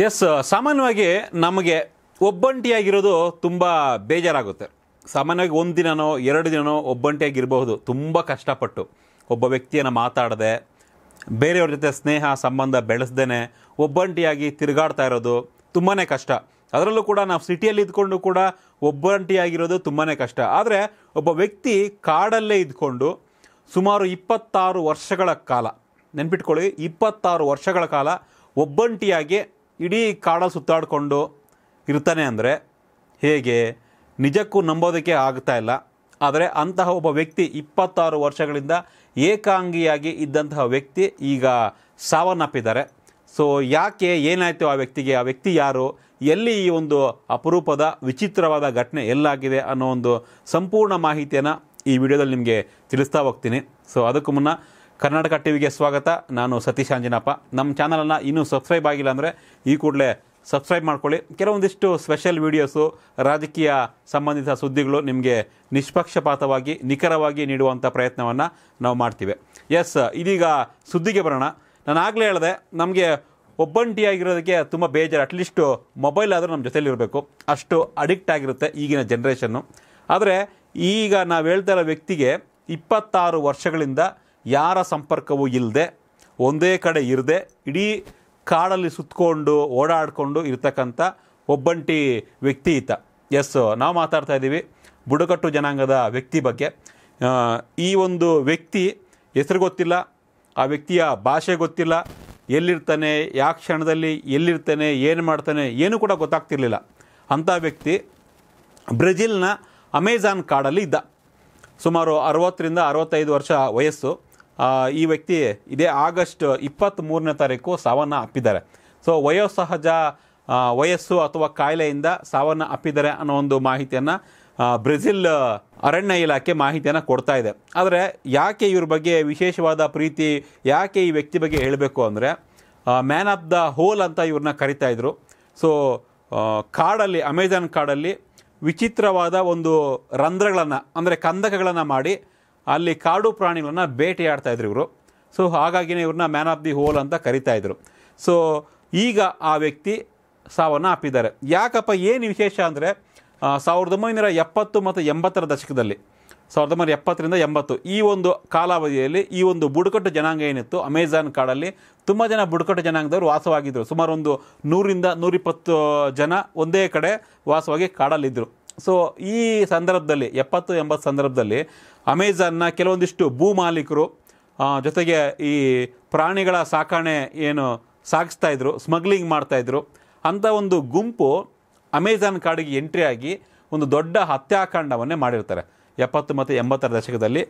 S ಸಾಮಾನ್ಯವಾಗಿ ನಮಗೆ ಒಬ್ಬಂಟಿಯಾಗಿರೋದು ತುಂಬ ಬೇಜಾರಾಗುತ್ತೆ ಸಾಮಾನ್ಯವಾಗಿ ಒಂದು ದಿನನೋ ಎರಡು ದಿನನೋ ಒಬ್ಬಂಟಿಯಾಗಿರಬಹುದು ತುಂಬ ಕಷ್ಟಪಟ್ಟು ಒಬ್ಬ ವ್ಯಕ್ತಿಯನ್ನು ಮಾತಾಡದೆ ಬೇರೆಯವ್ರ ಜೊತೆ ಸ್ನೇಹ ಸಂಬಂಧ ಬೆಳೆಸ್ದೇ ಒಬ್ಬಂಟಿಯಾಗಿ ತಿರುಗಾಡ್ತಾ ಇರೋದು ತುಂಬಾ ಕಷ್ಟ ಅದರಲ್ಲೂ ಕೂಡ ನಾವು ಸಿಟಿಯಲ್ಲಿ ಇದ್ಕೊಂಡು ಕೂಡ ಒಬ್ಬಂಟಿಯಾಗಿರೋದು ತುಂಬಾ ಕಷ್ಟ ಆದರೆ ಒಬ್ಬ ವ್ಯಕ್ತಿ ಕಾಡಲ್ಲೇ ಇದ್ಕೊಂಡು ಸುಮಾರು ಇಪ್ಪತ್ತಾರು ವರ್ಷಗಳ ಕಾಲ ನೆನ್ಪಿಟ್ಕೊಳ್ಳಿ ಇಪ್ಪತ್ತಾರು ವರ್ಷಗಳ ಕಾಲ ಒಬ್ಬಂಟಿಯಾಗಿ ಇಡೀ ಕಾಡ ಸುತ್ತಾಡಿಕೊಂಡು ಇರ್ತಾನೆ ಅಂದರೆ ಹೇಗೆ ನಿಜಕ್ಕೂ ನಂಬೋದಕ್ಕೆ ಆಗ್ತಾ ಇಲ್ಲ ಆದರೆ ಅಂತಹ ಒಬ್ಬ ವ್ಯಕ್ತಿ ಇಪ್ಪತ್ತಾರು ವರ್ಷಗಳಿಂದ ಏಕಾಂಗಿಯಾಗಿ ಇದ್ದಂತಹ ವ್ಯಕ್ತಿ ಈಗ ಸಾವನ್ನಪ್ಪಿದ್ದಾರೆ ಸೊ ಯಾಕೆ ಏನಾಯಿತು ಆ ವ್ಯಕ್ತಿಗೆ ಆ ವ್ಯಕ್ತಿ ಯಾರು ಎಲ್ಲಿ ಈ ಒಂದು ಅಪರೂಪದ ವಿಚಿತ್ರವಾದ ಘಟನೆ ಎಲ್ಲಾಗಿದೆ ಅನ್ನೋ ಒಂದು ಸಂಪೂರ್ಣ ಮಾಹಿತಿಯನ್ನು ಈ ವಿಡಿಯೋದಲ್ಲಿ ನಿಮಗೆ ತಿಳಿಸ್ತಾ ಹೋಗ್ತೀನಿ ಸೊ ಅದಕ್ಕೂ ಮುನ್ನ ಕರ್ನಾಟಕ ಟಿ ವಿಗೆ ಸ್ವಾಗತ ನಾನು ಸತೀಶ್ ಅಂಜಿನಪ್ಪ ನಮ್ಮ ಚಾನಲನ್ನು ಇನ್ನೂ ಸಬ್ಸ್ಕ್ರೈಬ್ ಆಗಿಲ್ಲ ಅಂದರೆ ಈ ಕೂಡಲೇ ಸಬ್ಸ್ಕ್ರೈಬ್ ಮಾಡ್ಕೊಳ್ಳಿ ಕೆಲವೊಂದಿಷ್ಟು ಸ್ಪೆಷಲ್ ವೀಡಿಯೋಸು ರಾಜಕೀಯ ಸಂಬಂಧಿತ ಸುದ್ದಿಗಳು ನಿಮಗೆ ನಿಷ್ಪಕ್ಷಪಾತವಾಗಿ ನಿಖರವಾಗಿ ನೀಡುವಂಥ ಪ್ರಯತ್ನವನ್ನು ನಾವು ಮಾಡ್ತೀವಿ ಎಸ್ ಇದೀಗ ಸುದ್ದಿಗೆ ಬರೋಣ ನಾನು ಆಗಲೇ ಹೇಳಿದೆ ನಮಗೆ ಒಬ್ಬಂಟಿಯಾಗಿರೋದಕ್ಕೆ ತುಂಬ ಬೇಜಾರು ಅಟ್ಲೀಸ್ಟು ಮೊಬೈಲ್ ಆದರೂ ನಮ್ಮ ಇರಬೇಕು ಅಷ್ಟು ಅಡಿಕ್ಟ್ ಆಗಿರುತ್ತೆ ಈಗಿನ ಜನ್ರೇಷನ್ನು ಆದರೆ ಈಗ ನಾವು ಹೇಳ್ತಾ ಇರೋ ವ್ಯಕ್ತಿಗೆ ಇಪ್ಪತ್ತಾರು ವರ್ಷಗಳಿಂದ ಯಾರ ಸಂಪರ್ಕವೂ ಇಲ್ಲದೆ ಒಂದೇ ಕಡೆ ಇರದೆ ಇಡೀ ಕಾಡಲ್ಲಿ ಸುತ್ತಕೊಂಡು ಓಡಾಡಿಕೊಂಡು ಇರ್ತಕ್ಕಂಥ ಒಬ್ಬಂಟಿ ವ್ಯಕ್ತಿ ಈತ ಎಸ್ ನಾವು ಮಾತಾಡ್ತಾ ಇದ್ದೀವಿ ಬುಡಕಟ್ಟು ಜನಾಂಗದ ವ್ಯಕ್ತಿ ಬಗ್ಗೆ ಈ ಒಂದು ವ್ಯಕ್ತಿ ಹೆಸರು ಗೊತ್ತಿಲ್ಲ ಆ ವ್ಯಕ್ತಿಯ ಭಾಷೆ ಗೊತ್ತಿಲ್ಲ ಎಲ್ಲಿರ್ತಾನೆ ಯಾವ ಕ್ಷಣದಲ್ಲಿ ಎಲ್ಲಿರ್ತಾನೆ ಏನು ಮಾಡ್ತಾನೆ ಏನೂ ಕೂಡ ಗೊತ್ತಾಗ್ತಿರ್ಲಿಲ್ಲ ಅಂಥ ವ್ಯಕ್ತಿ ಬ್ರೆಜಿಲ್ನ ಅಮೆಜಾನ್ ಕಾಡಲ್ಲಿ ಇದ್ದ ಸುಮಾರು ಅರವತ್ತರಿಂದ ಅರವತ್ತೈದು ವರ್ಷ ವಯಸ್ಸು ಈ ವ್ಯಕ್ತಿ ಇದೇ ಆಗಸ್ಟ್ ಮೂರನೇ ತಾರೀಕು ಸಾವನ್ನ ಅಪ್ಪಿದ್ದಾರೆ ಸೊ ವಯೋಸಹಜ ವಯಸ್ಸು ಅಥವಾ ಕಾಯಿಲೆಯಿಂದ ಸಾವನ್ನ ಅಪ್ಪಿದ್ದಾರೆ ಅನ್ನೋ ಒಂದು ಮಾಹಿತಿಯನ್ನು ಬ್ರೆಜಿಲ್ ಅರಣ್ಯ ಇಲಾಖೆ ಮಾಹಿತಿಯನ್ನು ಕೊಡ್ತಾ ಇದೆ ಆದರೆ ಯಾಕೆ ಇವ್ರ ಬಗ್ಗೆ ವಿಶೇಷವಾದ ಪ್ರೀತಿ ಯಾಕೆ ಈ ವ್ಯಕ್ತಿ ಬಗ್ಗೆ ಹೇಳಬೇಕು ಅಂದರೆ ಮ್ಯಾನ್ ಆಫ್ ದ ಹೋಲ್ ಅಂತ ಇವ್ರನ್ನ ಕರಿತಾಯಿದ್ರು ಸೊ ಕಾಡಲ್ಲಿ ಅಮೆಜಾನ್ ಕಾಡಲ್ಲಿ ವಿಚಿತ್ರವಾದ ಒಂದು ರಂಧ್ರಗಳನ್ನು ಅಂದರೆ ಕಂದಕಗಳನ್ನು ಮಾಡಿ ಅಲ್ಲಿ ಕಾಡು ಪ್ರಾಣಿಗಳನ್ನು ಬೇಟೆಯಾಡ್ತಾ ಇದ್ರು ಇವರು ಸೊ ಹಾಗಾಗಿನೇ ಇವ್ರನ್ನ ಮ್ಯಾನ್ ಆಫ್ ದಿ ಹೋಲ್ ಅಂತ ಕರಿತಾ ಇದ್ರು ಸೊ ಈಗ ಆ ವ್ಯಕ್ತಿ ಸಾವನ್ನು ಅಪ್ಪಿದ್ದಾರೆ ಯಾಕಪ್ಪ ಏನು ವಿಶೇಷ ಅಂದರೆ ಸಾವಿರದ ಒಂಬೈನೂರ ಎಪ್ಪತ್ತು ಮತ್ತು ಎಂಬತ್ತರ ದಶಕದಲ್ಲಿ ಸಾವಿರದ ಒಂಬೈನೂರ ಎಪ್ಪತ್ತರಿಂದ ಎಂಬತ್ತು ಈ ಒಂದು ಕಾಲಾವಧಿಯಲ್ಲಿ ಈ ಒಂದು ಬುಡಕಟ್ಟು ಜನಾಂಗ ಏನಿತ್ತು ಅಮೆಝಾನ್ ಕಾಡಲ್ಲಿ ತುಂಬ ಜನ ಬುಡಕಟ್ಟು ಜನಾಂಗದವರು ವಾಸವಾಗಿದ್ದರು ಸುಮಾರು ಒಂದು ನೂರಿಂದ ನೂರಿಪ್ಪತ್ತು ಜನ ಒಂದೇ ಕಡೆ ವಾಸವಾಗಿ ಕಾಡಲ್ಲಿದ್ದರು ಸೊ ಈ ಸಂದರ್ಭದಲ್ಲಿ ಎಪ್ಪತ್ತು ಎಂಬತ್ತು ಸಂದರ್ಭದಲ್ಲಿ ಅಮೆಝಾನ್ನ ಕೆಲವೊಂದಿಷ್ಟು ಭೂ ಮಾಲೀಕರು ಜೊತೆಗೆ ಈ ಪ್ರಾಣಿಗಳ ಸಾಕಾಣೆ ಏನು ಸಾಗಿಸ್ತಾ ಇದ್ರು ಸ್ಮಗ್ಲಿಂಗ್ ಮಾಡ್ತಾಯಿದ್ರು ಅಂಥ ಒಂದು ಗುಂಪು ಅಮೆಝಾನ್ ಕಾಡಿಗೆ ಎಂಟ್ರಿ ಆಗಿ ಒಂದು ದೊಡ್ಡ ಹತ್ಯಾಕಾಂಡವನ್ನೇ ಮಾಡಿರ್ತಾರೆ ಎಪ್ಪತ್ತು ಮತ್ತು ಎಂಬತ್ತರ ದಶಕದಲ್ಲಿ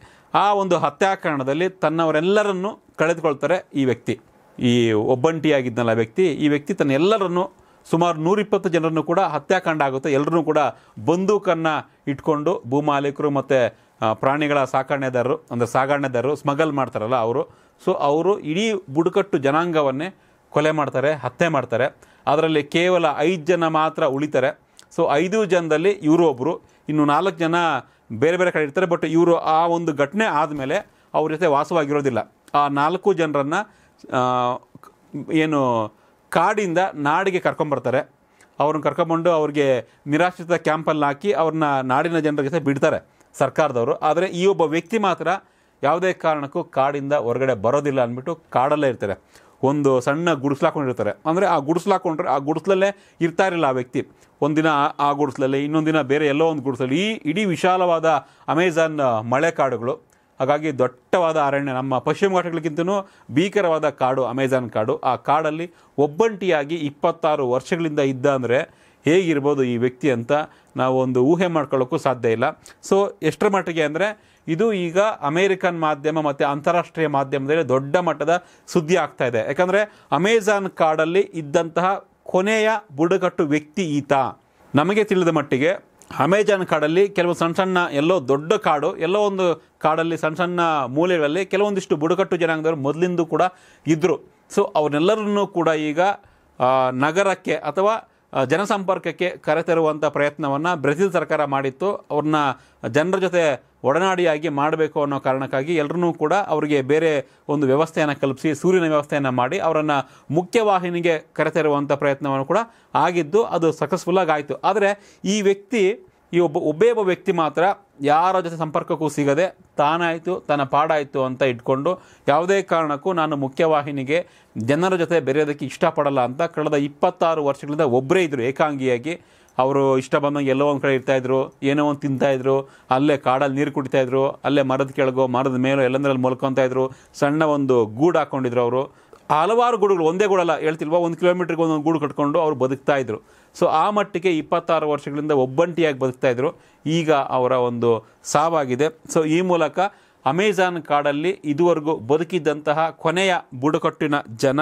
ಆ ಒಂದು ಹತ್ಯಾಕಾಂಡದಲ್ಲಿ ತನ್ನವರೆಲ್ಲರನ್ನು ಕಳೆದುಕೊಳ್ತಾರೆ ಈ ವ್ಯಕ್ತಿ ಈ ಒಬ್ಬಂಟಿಯಾಗಿದ್ದನಲ್ಲ ವ್ಯಕ್ತಿ ಈ ವ್ಯಕ್ತಿ ತನ್ನ ಎಲ್ಲರನ್ನು ಸುಮಾರು ನೂರಿಪ್ಪತ್ತು ಜನರನ್ನು ಕೂಡ ಹತ್ಯಾಕಾಂಡ ಆಗುತ್ತೆ ಎಲ್ಲರೂ ಕೂಡ ಬಂದೂಕನ್ನು ಇಟ್ಕೊಂಡು ಭೂಮಾಲೀಕರು ಮತ್ತು ಪ್ರಾಣಿಗಳ ಸಾಕಣೆದಾರರು ಅಂದರೆ ಸಾಗಾಣೆದಾರರು ಸ್ಮಗಲ್ ಮಾಡ್ತಾರಲ್ಲ ಅವರು ಸೊ ಅವರು ಇಡೀ ಬುಡಕಟ್ಟು ಜನಾಂಗವನ್ನೇ ಕೊಲೆ ಮಾಡ್ತಾರೆ ಹತ್ಯೆ ಮಾಡ್ತಾರೆ ಅದರಲ್ಲಿ ಕೇವಲ ಐದು ಜನ ಮಾತ್ರ ಉಳಿತಾರೆ ಸೊ ಐದು ಜನದಲ್ಲಿ ಇವರು ಒಬ್ಬರು ಇನ್ನು ನಾಲ್ಕು ಜನ ಬೇರೆ ಬೇರೆ ಕಡೆ ಇರ್ತಾರೆ ಬಟ್ ಇವರು ಆ ಒಂದು ಘಟನೆ ಆದಮೇಲೆ ಅವ್ರ ಜೊತೆ ವಾಸವಾಗಿರೋದಿಲ್ಲ ಆ ನಾಲ್ಕು ಜನರನ್ನು ಏನು ಕಾಡಿಂದ ನಾಡಿಗೆ ಕರ್ಕೊಂಬರ್ತಾರೆ ಅವ್ರನ್ನ ಕರ್ಕೊಂಬಂಡು ಅವ್ರಿಗೆ ನಿರಾಶ್ರಿತ ಕ್ಯಾಂಪಲ್ಲಿ ಹಾಕಿ ಅವ್ರನ್ನ ನಾಡಿನ ಜನರ ಜೊತೆ ಬಿಡ್ತಾರೆ ಸರ್ಕಾರದವರು ಆದರೆ ಈ ಒಬ್ಬ ವ್ಯಕ್ತಿ ಮಾತ್ರ ಯಾವುದೇ ಕಾರಣಕ್ಕೂ ಕಾಡಿಂದ ಹೊರಗಡೆ ಬರೋದಿಲ್ಲ ಅಂದ್ಬಿಟ್ಟು ಕಾಡಲ್ಲೇ ಇರ್ತಾರೆ ಒಂದು ಸಣ್ಣ ಗುಡಿಸ್ಲಾಕೊಂಡಿರ್ತಾರೆ ಅಂದರೆ ಆ ಗುಡಿಸ್ಲಾಕೊಂಡ್ರೆ ಆ ಗುಡಿಸ್ಲಲ್ಲೇ ಇರ್ತಾ ಇರಲಿಲ್ಲ ಆ ವ್ಯಕ್ತಿ ಒಂದಿನ ಆ ಗುಡಿಸ್ಲಲ್ಲಿ ದಿನ ಬೇರೆ ಎಲ್ಲೋ ಒಂದು ಗುಡಿಸಲ್ಲಿ ಈ ಇಡೀ ವಿಶಾಲವಾದ ಅಮೆಝಾನ್ ಮಳೆ ಕಾಡುಗಳು ಹಾಗಾಗಿ ದೊಡ್ಡವಾದ ಅರಣ್ಯ ನಮ್ಮ ಪಶ್ಚಿಮ ಘಾಟಗಳಿಗಿಂತನೂ ಭೀಕರವಾದ ಕಾಡು ಅಮೆಝಾನ್ ಕಾಡು ಆ ಕಾಡಲ್ಲಿ ಒಬ್ಬಂಟಿಯಾಗಿ ಇಪ್ಪತ್ತಾರು ವರ್ಷಗಳಿಂದ ಇದ್ದ ಅಂದರೆ ಹೇಗಿರ್ಬೋದು ಈ ವ್ಯಕ್ತಿ ಅಂತ ನಾವು ಒಂದು ಊಹೆ ಮಾಡ್ಕೊಳ್ಳೋಕ್ಕೂ ಸಾಧ್ಯ ಇಲ್ಲ ಸೊ ಎಷ್ಟರ ಮಟ್ಟಿಗೆ ಅಂದರೆ ಇದು ಈಗ ಅಮೇರಿಕನ್ ಮಾಧ್ಯಮ ಮತ್ತು ಅಂತಾರಾಷ್ಟ್ರೀಯ ಮಾಧ್ಯಮದಲ್ಲಿ ದೊಡ್ಡ ಮಟ್ಟದ ಸುದ್ದಿ ಆಗ್ತಾ ಇದೆ ಯಾಕಂದರೆ ಅಮೇಜಾನ್ ಕಾಡಲ್ಲಿ ಇದ್ದಂತಹ ಕೊನೆಯ ಬುಡಕಟ್ಟು ವ್ಯಕ್ತಿ ಈತ ನಮಗೆ ತಿಳಿದ ಮಟ್ಟಿಗೆ ಅಮೆಜಾನ್ ಕಾಡಲ್ಲಿ ಕೆಲವು ಸಣ್ಣ ಸಣ್ಣ ಎಲ್ಲೋ ದೊಡ್ಡ ಕಾಡು ಎಲ್ಲೋ ಒಂದು ಕಾಡಲ್ಲಿ ಸಣ್ಣ ಸಣ್ಣ ಮೂಲೆಗಳಲ್ಲಿ ಕೆಲವೊಂದಿಷ್ಟು ಬುಡಕಟ್ಟು ಜನಾಂಗದವರು ಮೊದಲಿಂದ ಕೂಡ ಇದ್ದರು ಸೊ ಅವನ್ನೆಲ್ಲರನ್ನೂ ಕೂಡ ಈಗ ನಗರಕ್ಕೆ ಅಥವಾ ಜನಸಂಪರ್ಕಕ್ಕೆ ಕರೆತರುವಂಥ ಪ್ರಯತ್ನವನ್ನು ಬ್ರೆಜಿಲ್ ಸರ್ಕಾರ ಮಾಡಿತ್ತು ಅವ್ರನ್ನ ಜನರ ಜೊತೆ ಒಡನಾಡಿಯಾಗಿ ಮಾಡಬೇಕು ಅನ್ನೋ ಕಾರಣಕ್ಕಾಗಿ ಎಲ್ಲರೂ ಕೂಡ ಅವರಿಗೆ ಬೇರೆ ಒಂದು ವ್ಯವಸ್ಥೆಯನ್ನು ಕಲ್ಪಿಸಿ ಸೂರ್ಯನ ವ್ಯವಸ್ಥೆಯನ್ನು ಮಾಡಿ ಅವರನ್ನು ಮುಖ್ಯವಾಹಿನಿಗೆ ಕರೆತರುವಂಥ ಪ್ರಯತ್ನವನ್ನು ಕೂಡ ಆಗಿದ್ದು ಅದು ಸಕ್ಸಸ್ಫುಲ್ಲಾಗಿ ಆಯಿತು ಆದರೆ ಈ ವ್ಯಕ್ತಿ ಈ ಒಬ್ಬ ಒಬ್ಬೇ ಒಬ್ಬ ವ್ಯಕ್ತಿ ಮಾತ್ರ ಯಾರ ಜೊತೆ ಸಂಪರ್ಕಕ್ಕೂ ಸಿಗದೆ ತಾನಾಯಿತು ತನ್ನ ಪಾಡಾಯಿತು ಅಂತ ಇಟ್ಕೊಂಡು ಯಾವುದೇ ಕಾರಣಕ್ಕೂ ನಾನು ಮುಖ್ಯವಾಹಿನಿಗೆ ಜನರ ಜೊತೆ ಬೆರೆಯೋದಕ್ಕೆ ಇಷ್ಟಪಡಲ್ಲ ಅಂತ ಕಳೆದ ಇಪ್ಪತ್ತಾರು ವರ್ಷಗಳಿಂದ ಒಬ್ಬರೇ ಇದ್ದರು ಏಕಾಂಗಿಯಾಗಿ ಅವರು ಇಷ್ಟ ಬಂದಂಗೆ ಎಲ್ಲೋ ಒಂದು ಕಡೆ ಇರ್ತಾಯಿದ್ರು ಏನೋ ಒಂದು ತಿಂತಾಯಿದ್ರು ಅಲ್ಲೇ ಕಾಡಲ್ಲಿ ನೀರು ಕುಡಿತಾಯಿದ್ರು ಅಲ್ಲೇ ಮರದ ಕೆಳಗೋ ಮರದ ಮೇಲೋ ಎಲ್ಲಂದ್ರಲ್ಲಿ ಮಲ್ಕೊತಾಯಿದ್ರು ಸಣ್ಣ ಒಂದು ಗೂಡು ಹಾಕ್ಕೊಂಡಿದ್ರು ಅವರು ಹಲವಾರು ಗೂಡುಗಳು ಒಂದೇ ಗೂಡಲ್ಲ ಹೇಳ್ತಿಲ್ವಾ ಒಂದು ಕಿಲೋಮೀಟ್ರಿಗೆ ಒಂದೊಂದು ಗೂಡು ಕಟ್ಕೊಂಡು ಅವರು ಬದುಕ್ತಾ ಇದ್ರು ಸೊ ಆ ಮಟ್ಟಿಗೆ ಇಪ್ಪತ್ತಾರು ವರ್ಷಗಳಿಂದ ಒಬ್ಬಂಟಿಯಾಗಿ ಬದುಕ್ತಾ ಇದ್ರು ಈಗ ಅವರ ಒಂದು ಸಾವಾಗಿದೆ ಸೊ ಈ ಮೂಲಕ ಅಮೆಜಾನ್ ಕಾಡಲ್ಲಿ ಇದುವರೆಗೂ ಬದುಕಿದ್ದಂತಹ ಕೊನೆಯ ಬುಡಕಟ್ಟಿನ ಜನ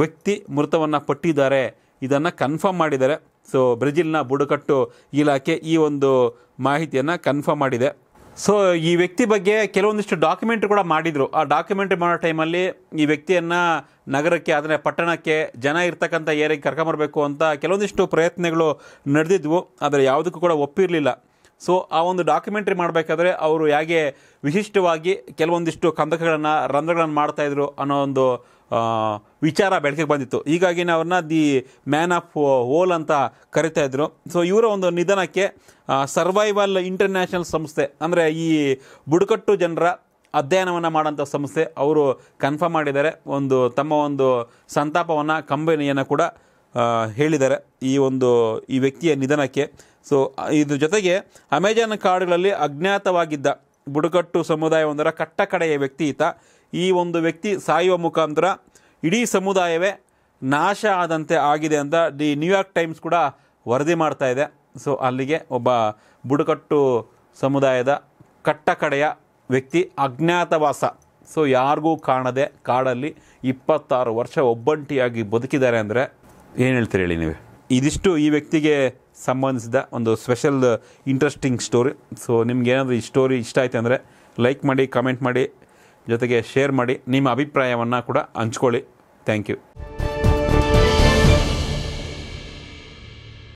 ವ್ಯಕ್ತಿ ಮೃತವನ್ನು ಪಟ್ಟಿದ್ದಾರೆ ಇದನ್ನು ಕನ್ಫರ್ಮ್ ಮಾಡಿದ್ದಾರೆ ಸೊ ಬ್ರೆಜಿಲ್ನ ಬುಡಕಟ್ಟು ಇಲಾಖೆ ಈ ಒಂದು ಮಾಹಿತಿಯನ್ನು ಕನ್ಫರ್ಮ್ ಮಾಡಿದೆ ಸೊ ಈ ವ್ಯಕ್ತಿ ಬಗ್ಗೆ ಕೆಲವೊಂದಿಷ್ಟು ಡಾಕ್ಯುಮೆಂಟ್ ಕೂಡ ಮಾಡಿದರು ಆ ಡಾಕ್ಯುಮೆಂಟ್ರಿ ಮಾಡೋ ಟೈಮಲ್ಲಿ ಈ ವ್ಯಕ್ತಿಯನ್ನು ನಗರಕ್ಕೆ ಆದರೆ ಪಟ್ಟಣಕ್ಕೆ ಜನ ಇರ್ತಕ್ಕಂಥ ಏರಿಯಾಗೆ ಕರ್ಕೊಂಬರ್ಬೇಕು ಅಂತ ಕೆಲವೊಂದಿಷ್ಟು ಪ್ರಯತ್ನಗಳು ನಡೆದಿದ್ವು ಆದರೆ ಯಾವುದಕ್ಕೂ ಕೂಡ ಒಪ್ಪಿರಲಿಲ್ಲ ಸೊ ಆ ಒಂದು ಡಾಕ್ಯುಮೆಂಟ್ರಿ ಮಾಡಬೇಕಾದ್ರೆ ಅವರು ಹೇಗೆ ವಿಶಿಷ್ಟವಾಗಿ ಕೆಲವೊಂದಿಷ್ಟು ಕಂದಕಗಳನ್ನು ರಂಧ್ರಗಳನ್ನು ಮಾಡ್ತಾಯಿದ್ರು ಅನ್ನೋ ಒಂದು ವಿಚಾರ ಬೆಳಕಿಗೆ ಬಂದಿತ್ತು ಹೀಗಾಗಿ ಅವ್ರನ್ನ ದಿ ಮ್ಯಾನ್ ಆಫ್ ಹೋಲ್ ಅಂತ ಕರಿತಾ ಇದ್ರು ಸೊ ಇವರ ಒಂದು ನಿಧನಕ್ಕೆ ಸರ್ವೈವಲ್ ಇಂಟರ್ನ್ಯಾಷನಲ್ ಸಂಸ್ಥೆ ಅಂದರೆ ಈ ಬುಡಕಟ್ಟು ಜನರ ಅಧ್ಯಯನವನ್ನು ಮಾಡೋಂಥ ಸಂಸ್ಥೆ ಅವರು ಕನ್ಫರ್ಮ್ ಮಾಡಿದ್ದಾರೆ ಒಂದು ತಮ್ಮ ಒಂದು ಸಂತಾಪವನ್ನು ಕಂಬನಿಯನ್ನು ಕೂಡ ಹೇಳಿದ್ದಾರೆ ಈ ಒಂದು ಈ ವ್ಯಕ್ತಿಯ ನಿಧನಕ್ಕೆ ಸೊ ಇದ್ರ ಜೊತೆಗೆ ಅಮೆಜಾನ್ ಕಾರ್ಡ್ಗಳಲ್ಲಿ ಅಜ್ಞಾತವಾಗಿದ್ದ ಬುಡಕಟ್ಟು ಸಮುದಾಯವೊಂದರ ಕಟ್ಟ ಕಡೆಯ ವ್ಯಕ್ತಿ ಈ ಒಂದು ವ್ಯಕ್ತಿ ಸಾಯುವ ಮುಖಾಂತರ ಇಡೀ ಸಮುದಾಯವೇ ನಾಶ ಆದಂತೆ ಆಗಿದೆ ಅಂತ ದಿ ನ್ಯೂಯಾರ್ಕ್ ಟೈಮ್ಸ್ ಕೂಡ ವರದಿ ಮಾಡ್ತಾ ಇದೆ ಸೊ ಅಲ್ಲಿಗೆ ಒಬ್ಬ ಬುಡಕಟ್ಟು ಸಮುದಾಯದ ಕಟ್ಟ ಕಡೆಯ ವ್ಯಕ್ತಿ ಅಜ್ಞಾತವಾಸ ಸೊ ಯಾರಿಗೂ ಕಾಣದೆ ಕಾಡಲ್ಲಿ ಇಪ್ಪತ್ತಾರು ವರ್ಷ ಒಬ್ಬಂಟಿಯಾಗಿ ಬದುಕಿದ್ದಾರೆ ಅಂದರೆ ಏನು ಹೇಳ್ತೀರಿ ಹೇಳಿ ನೀವು ಇದಿಷ್ಟು ಈ ವ್ಯಕ್ತಿಗೆ ಸಂಬಂಧಿಸಿದ ಒಂದು ಸ್ಪೆಷಲ್ ಇಂಟ್ರೆಸ್ಟಿಂಗ್ ಸ್ಟೋರಿ ಸೊ ನಿಮ್ಗೆ ಈ ಸ್ಟೋರಿ ಇಷ್ಟ ಆಯಿತು ಅಂದರೆ ಲೈಕ್ ಮಾಡಿ ಕಮೆಂಟ್ ಮಾಡಿ ಜೊತೆಗೆ ಶೇರ್ ಮಾಡಿ ನಿಮ್ಮ ಅಭಿಪ್ರಾಯವನ್ನು ಕೂಡ ಹಂಚ್ಕೊಳ್ಳಿ Thank you.